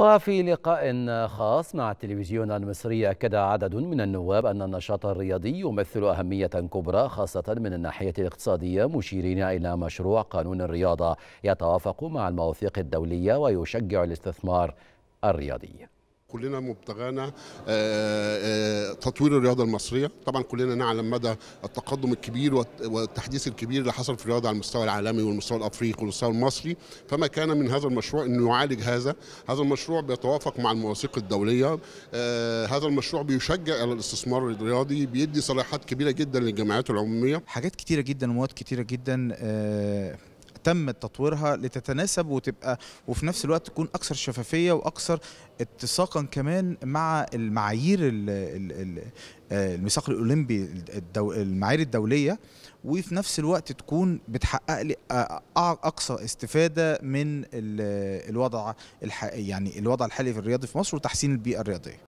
وفي لقاء خاص مع التلفزيون المصري أكد عدد من النواب أن النشاط الرياضي يمثل أهمية كبرى خاصة من الناحية الاقتصادية مشيرين إلى مشروع قانون الرياضة يتوافق مع المواثيق الدولية ويشجع الاستثمار الرياضي كلنا مبتغانا آه، آه، تطوير الرياضه المصريه طبعا كلنا نعلم مدى التقدم الكبير والتحديث الكبير اللي حصل في الرياضه على المستوى العالمي والمستوى الافريقي والمستوى المصري فما كان من هذا المشروع انه يعالج هذا هذا المشروع بيتوافق مع المواثيق الدوليه آه، هذا المشروع بيشجع على الاستثمار الرياضي بيدي صلاحات كبيره جدا للجامعات العموميه حاجات كتيره جدا ومواد كتيره جدا آه، تم تطويرها لتتناسب وتبقى وفي نفس الوقت تكون اكثر شفافيه واكثر اتساقا كمان مع المعايير آه، الميثاق الاولمبي الدو المعايير الدوليه وفي نفس الوقت تكون بتحقق لي آه، اقصى استفاده من الوضع الحقيقي يعني الوضع الحالي في الرياضي في مصر وتحسين البيئه الرياضيه